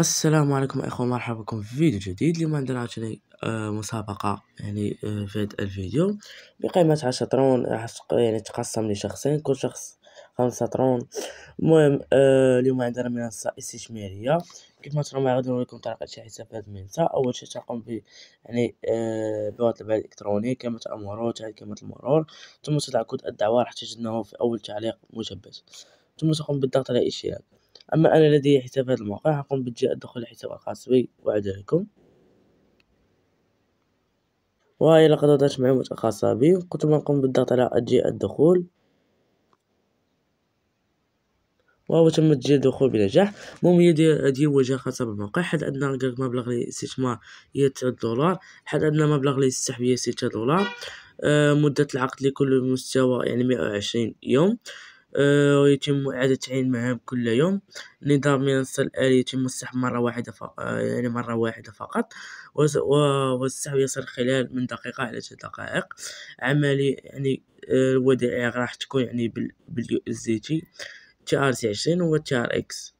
السلام عليكم اخوة مرحبا بكم في فيديو جديد اليوم عندنا عاوتاني مسابقة يعني آه، في هذا الفيديو بقيمة عشرة رون يعني تقسم لشخصين كل شخص خمسة ترون المهم آه، اليوم عندنا منصة استثمارية كيف ما ترون غادي نوريكم طريقة شي حساب في هذه المنصة أول شي تقوم ب يعني آه، بوات البيع الإلكتروني كلمة المرور تعيد كلمة المرور ثم تضع كود الدعوة راح تجدناه في أول تعليق مثبت ثم تقوم بالضغط على اشتراك أما أنا لدي حساب في هذا الموقع هقوم دخول الحساب الخاص بي وأعده لكم وهي لقد وضعت معلومات خاصة بي كنت نقوم بالضغط على أجيء الدخول وهو تم تجي الدخول بنجاح المهم هذه وجهة خاصة بالموقع حد أدنى مبلغ للاستثمار هي تسعة دولار حد أدنى مبلغ للسحب هي ستة دولار آه، مدة العقد لكل مستوى يعني مئة وعشرين يوم ويتم آه، إعادة تعيين معهم كل يوم نظام منصة الآلي يتم السحب مرة واحدة آه، يعني مرة واحدة فقط والسحب يصل خلال من دقيقة إلى دقائق عملي يعني آه، الودائع راح تكون يعني بالزيتي تي ار سي عشرين و تي ار اكس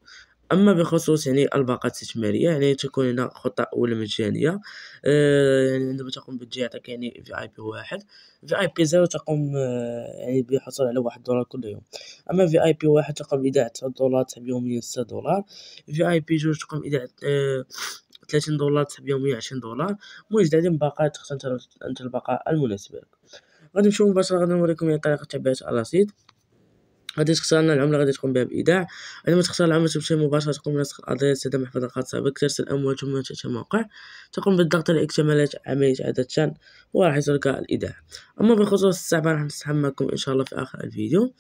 اما بخصوص يعني الباقات الاستثماريه يعني تكون هنا خطه اولى مجانيه آه يعني عندما تقوم بالجهه يعطيك يعني في اي بي واحد في اي بي زيرو تقوم آه يعني بحصول على واحد دولار كل يوم اما في اي بي واحد تقوم ايداع تسعة دولار تسحب يوميا ستة دولار في اي بي جوج تقوم ايداع آه، ثلاثين 30 دولار تسحب يوميا عشرين دولار موجد عندهم باقات تختار انت الباقه المناسبه لك غادي نمشيو مباشره غادي نوريكم يعني طريقه تعبئه الرصيد غادي تختار لنا العملة غادي تقوم بها بإيداع عندما تختار العملة تمشي مباشره تقوم بنسخ قضية استخدام محفظة خاصة بك ترسل أموال ثم تأتي موقع تقوم بالضغط على اكتمالات عملية إعادة شان وراح يصلك الإيداع أما بالخصوص السحب راح نسحب معكم إن شاء الله في آخر الفيديو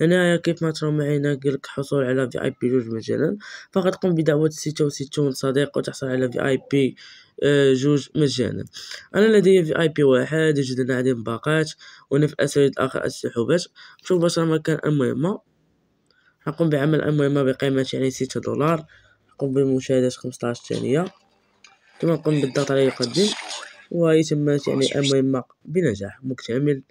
هنا كيف ما ترون معي نقلك حصول على في أي بي جوج مجالا فقط قم بدعوة ستة وستون صديق وتحصل على في أي بي آه، جوج مجانا انا لدي في اي بي واحد يوجد عندي باقات وانا في اسرد اخر السحوبات نشوف باش راه مكان المهمه نقوم بعمل المهمه بقيمه يعني ستة دولار نقوم بمشاهده 15 ثانيه ثم نقوم بالضغط على يقدم ويتمت يعني المهمه بنجاح مكتمل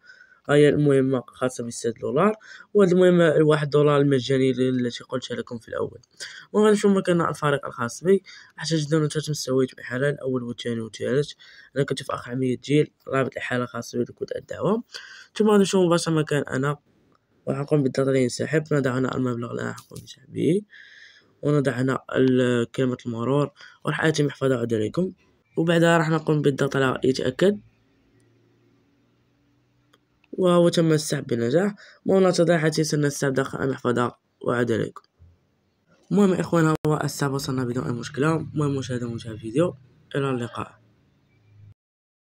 هي المهمة خاصة بستة دولار وهاد المهمة الواحد دولار المجاني التي قلتها لكم في الأول نشوف مكان الفريق الخاص بي احتاج لنا ثلاث مستويات بحالة الأول والثاني والثالث أنا كنت في آخر عملية جيل رابط الحالة الخاص بي لكود الدعوة ثم نشوف مباشرة مكان أنا وغنقوم بالضغط على ينسحب نضع هنا المبلغ اللي غنقوم بسحب به ونضع هنا كلمة المرور وراح آتي محفظة و وبعدها راح نقوم بالضغط على يتأكد وهو تم السحب بنجاح مولنا تضيع حديث السحب داخل المحفظة وعد عليكم المهم إخوانا هو السحب وصلنا بدون أي مشكلة المهم مشاهدة ممتعة الفيديو إلى اللقاء